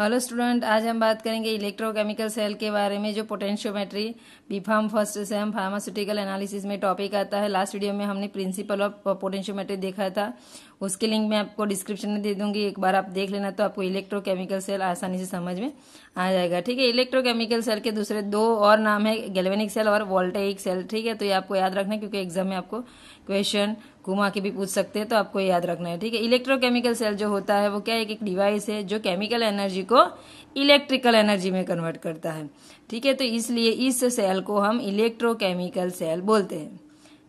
hello student आज हम बात करेंगे इलेक्ट्रोकेमिकल सेल के बारे में जो पोटेंशियोमेट्री बीफार्म फर्स्ट से हम फार्मास्यूटिकल एनालिसिस में टॉपिक आता है लास्ट वीडियो में हमने प्रिंसिपल ऑफ पोटेंशियोमेट्री देखा था उसके लिंक मैं आपको डिस्क्रिप्शन में दे दूंगी एक बार आप देख लेना तो आपको इलेक्ट्रोकेमिकल सेल आसानी से समझ में आ जाएगा ठीक है इलेक्ट्रोकेमिकल सेल के दूसरे दो और नाम है गेलवेनिक सेल और वोल्टेइक सेल ठीक है तो ये आपको याद रखना क्योंकि एग्जाम में आपको क्वेश्चन घुमा के भी पूछ सकते हैं तो आपको याद रखना है ठीक है इलेक्ट्रोकेमिकल सेल जो होता है वो क्या एक एक डिवाइस है जो केमिकल एनर्जी को इलेक्ट्रिकल एनर्जी में कन्वर्ट करता है ठीक है तो इसलिए इस सेल को हम इलेक्ट्रोकेमिकल सेल बोलते हैं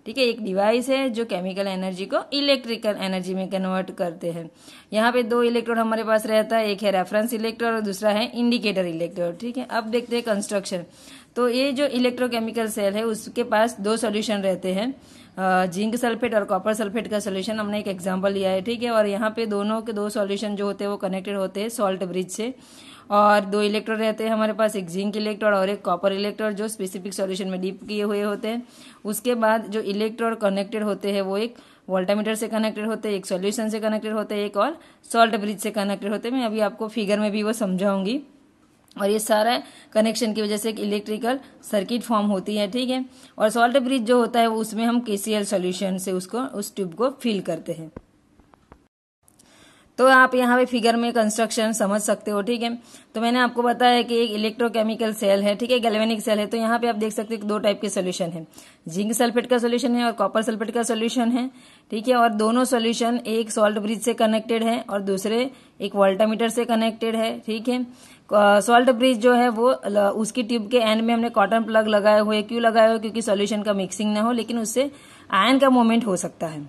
ठीक है एक डिवाइस है जो केमिकल एनर्जी को इलेक्ट्रिकल एनर्जी में कन्वर्ट करते हैं यहाँ पे दो इलेक्ट्रोड हमारे पास रहता है एक है रेफरेंस इलेक्ट्रोड और दूसरा है इंडिकेटर इलेक्ट्रोड ठीक है अब देखते हैं कंस्ट्रक्शन तो ये जो इलेक्ट्रोकेमिकल सेल है उसके पास दो सोल्यूशन रहते हैं जिंक सल्फेट और कॉपर सल्फेट का सोल्यूशन हमने एक एग्जाम्पल लिया है ठीक है और यहाँ पे दोनों के दो सोल्यूशन जो होते हैं वो कनेक्टेड होते हैं सॉल्ट ब्रिज से और दो इलेक्ट्रोड रहते हैं हमारे पास एक जिंक इलेक्ट्रोड और एक कॉपर इलेक्ट्रोड जो स्पेसिफिक सॉल्यूशन में डीप किए हुए होते हैं उसके बाद जो इलेक्ट्रोड कनेक्टेड होते हैं वो एक वोल्टामीटर से कनेक्टेड होते हैं एक सॉल्यूशन से कनेक्टेड होते हैं एक और सॉल्ट ब्रिज से कनेक्टेड होते हैं मैं अभी आपको फिगर में भी वो समझाऊंगी और ये सारा कनेक्शन की वजह से एक इलेक्ट्रिकल सर्किट फॉर्म होती है ठीक है और सॉल्ट ब्रिज जो होता है उसमें हम के सी एल सोल्यूशन से उसको उस ट्यूब को फिल करते हैं तो आप यहाँ पे फिगर में कंस्ट्रक्शन समझ सकते हो ठीक है तो मैंने आपको बताया कि एक इलेक्ट्रोकेमिकल सेल है ठीक है गैल्वेनिक सेल है तो यहाँ पे आप देख सकते हो दो टाइप के सोल्यूशन है जिंक सल्फेट का सोल्यूशन है और कॉपर सल्फेट का सोल्यूशन है ठीक है और दोनों सोल्यूशन एक सॉल्ट ब्रिज से कनेक्टेड है और दूसरे एक वोल्टामीटर से कनेक्टेड है ठीक है सॉल्ट ब्रिज जो है वो उसकी ट्यूब के एंड में हमने कॉटन प्लग लगाए हुए क्यों लगाए हुए क्योंकि सोल्यूशन का मिक्सिंग ना हो लेकिन उससे आयन का मूवमेंट हो सकता है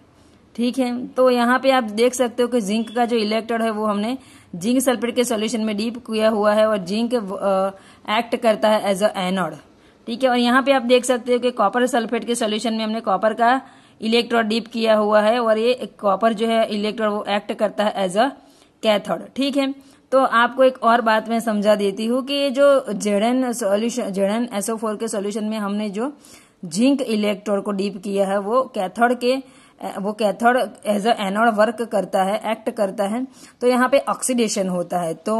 ठीक है तो यहाँ पे आप देख सकते हो कि जिंक का जो इलेक्ट्रोड है वो हमने जिंक सल्फेट के सॉल्यूशन में डीप किया हुआ है और जिंक एक्ट करता है एज अ एनोड ठीक है और यहाँ पे आप देख सकते हो कि कॉपर सल्फेट के सॉल्यूशन में हमने कॉपर का इलेक्ट्रोड डीप किया हुआ है और ये कॉपर जो है इलेक्ट्रोड वो एक्ट करता है एज अ कैथोड ठीक है तो आपको एक और बात मैं समझा देती हूँ कि ये जो जेडन सोल्यूशन जेडन एसओ के सोल्यूशन में हमने जो जिंक इलेक्ट्रोड को डीप किया है वो कैथोड के वो cathode as a anode work करता है एक्ट करता है तो यहाँ पे ऑक्सीडेशन होता है तो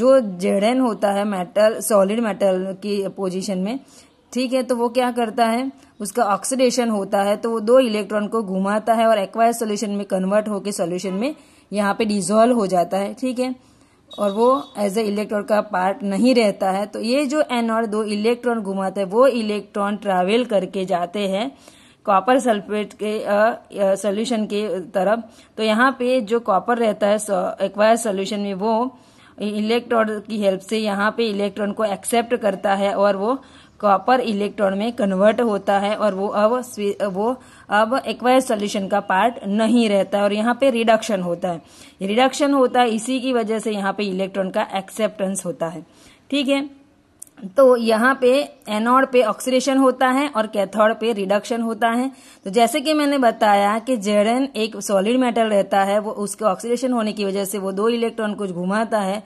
जो जेडन होता है मेटल सॉलिड मेटल की पोजीशन में ठीक है तो वो क्या करता है उसका ऑक्सीडेशन होता है तो वो दो इलेक्ट्रॉन को घुमाता है और एक्वायर सोल्यूशन में कन्वर्ट होकर सोल्यूशन में यहाँ पे डिजोल्व हो जाता है ठीक है और वो एज ए इलेक्ट्रॉन का पार्ट नहीं रहता है तो ये जो एनोड दो इलेक्ट्रॉन घुमाता है वो इलेक्ट्रॉन ट्रैवल करके जाते हैं कॉपर सल्फेट के सॉल्यूशन के तरफ तो यहाँ पे जो कॉपर रहता है एक्वायर सॉल्यूशन में वो इलेक्ट्रॉन की हेल्प से यहाँ पे इलेक्ट्रॉन को एक्सेप्ट करता है और वो कॉपर इलेक्ट्रॉन में कन्वर्ट होता है और वो अब वो अब एक्वायर सोल्यूशन का पार्ट नहीं रहता है और यहाँ पे रिडक्शन होता है रिडक्शन होता है इसी की वजह से यहाँ पे इलेक्ट्रॉन का एक्सेप्टेंस होता है ठीक है तो यहाँ पे एनोड पे ऑक्सीडेशन होता है और कैथोड पे रिडक्शन होता है तो जैसे कि मैंने बताया कि जेडन एक सॉलिड मेटल रहता है वो उसके ऑक्सीडेशन होने की वजह से वो दो इलेक्ट्रॉन कुछ घुमाता है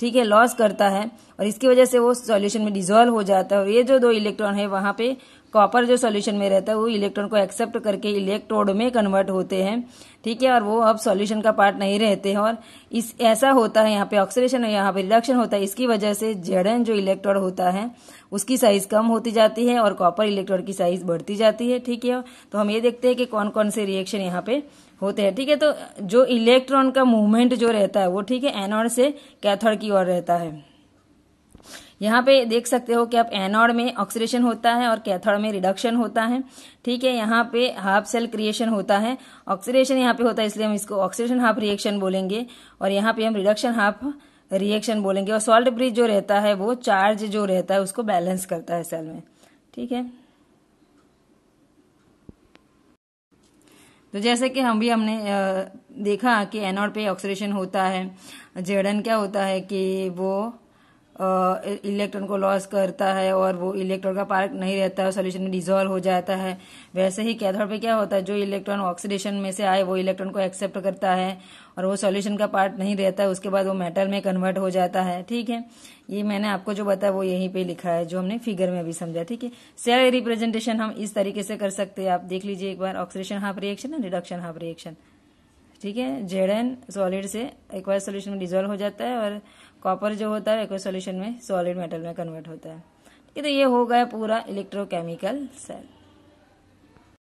ठीक है लॉस करता है और इसकी वजह से वो सॉल्यूशन में डिजोल्व हो जाता है और ये जो दो इलेक्ट्रॉन है वहां पे कॉपर जो सॉल्यूशन में रहता है वो इलेक्ट्रॉन को एक्सेप्ट करके इलेक्ट्रोड में कन्वर्ट होते हैं ठीक है और वो अब सॉल्यूशन का पार्ट नहीं रहते हैं और इस ऐसा होता है यहाँ पे ऑक्सीडेशन और यहाँ पे रिडक्शन होता है इसकी वजह से जड़न जो इलेक्ट्रोड होता है उसकी साइज कम होती जाती है और कॉपर इलेक्ट्रोड की साइज बढ़ती जाती है ठीक है तो हम ये देखते हैं कि कौन कौन से रिएक्शन यहाँ पे होते हैं ठीक है तो जो इलेक्ट्रॉन का मूवमेंट जो रहता है वो ठीक है एनोड से कैथोड की ओर रहता है यहाँ पे देख सकते हो कि अब एनॉड में ऑक्सीडेशन होता है और कैथोड में रिडक्शन होता है ठीक है यहाँ पे हाफ सेल क्रिएशन होता है ऑक्सीडेशन यहाँ पे होता है इसलिए हम इसको ऑक्सीडेशन हाफ रिएक्शन बोलेंगे और यहाँ पे हम रिडक्शन हाफ रिएक्शन बोलेंगे और सॉल्ट ब्रिज जो रहता है वो चार्ज जो रहता है उसको बैलेंस करता है सेल में ठीक है तो जैसे कि हम भी हमने देखा कि एनोड पे ऑक्सीडेशन होता है जेडन क्या होता है कि वो इलेक्ट्रॉन को लॉस करता है और वो इलेक्ट्रॉन का पार्ट नहीं रहता है सोल्यूशन में डिजोल्व हो जाता है वैसे ही कैथोड पे क्या होता है जो इलेक्ट्रॉन ऑक्सीडेशन में से आए वो इलेक्ट्रॉन को एक्सेप्ट करता है और वो सोल्यूशन का पार्ट नहीं रहता है उसके बाद वो मेटल में कन्वर्ट हो जाता है ठीक है ये मैंने आपको जो बताया वो यहीं पे लिखा है जो हमने फिगर में भी समझा ठीक है सेल रिप्रेजेंटेशन हम इस तरीके से कर सकते हैं आप देख लीजिए एक बार oxidation half reaction reduction half reaction ठीक है जेड सॉलिड से एक्वायर सॉल्यूशन में डिजोल्व हो जाता है और कॉपर जो होता है एक्वायर सॉल्यूशन में सॉलिड मेटल में कन्वर्ट होता है ठीक है तो ये हो गया पूरा इलेक्ट्रोकेमिकल सेल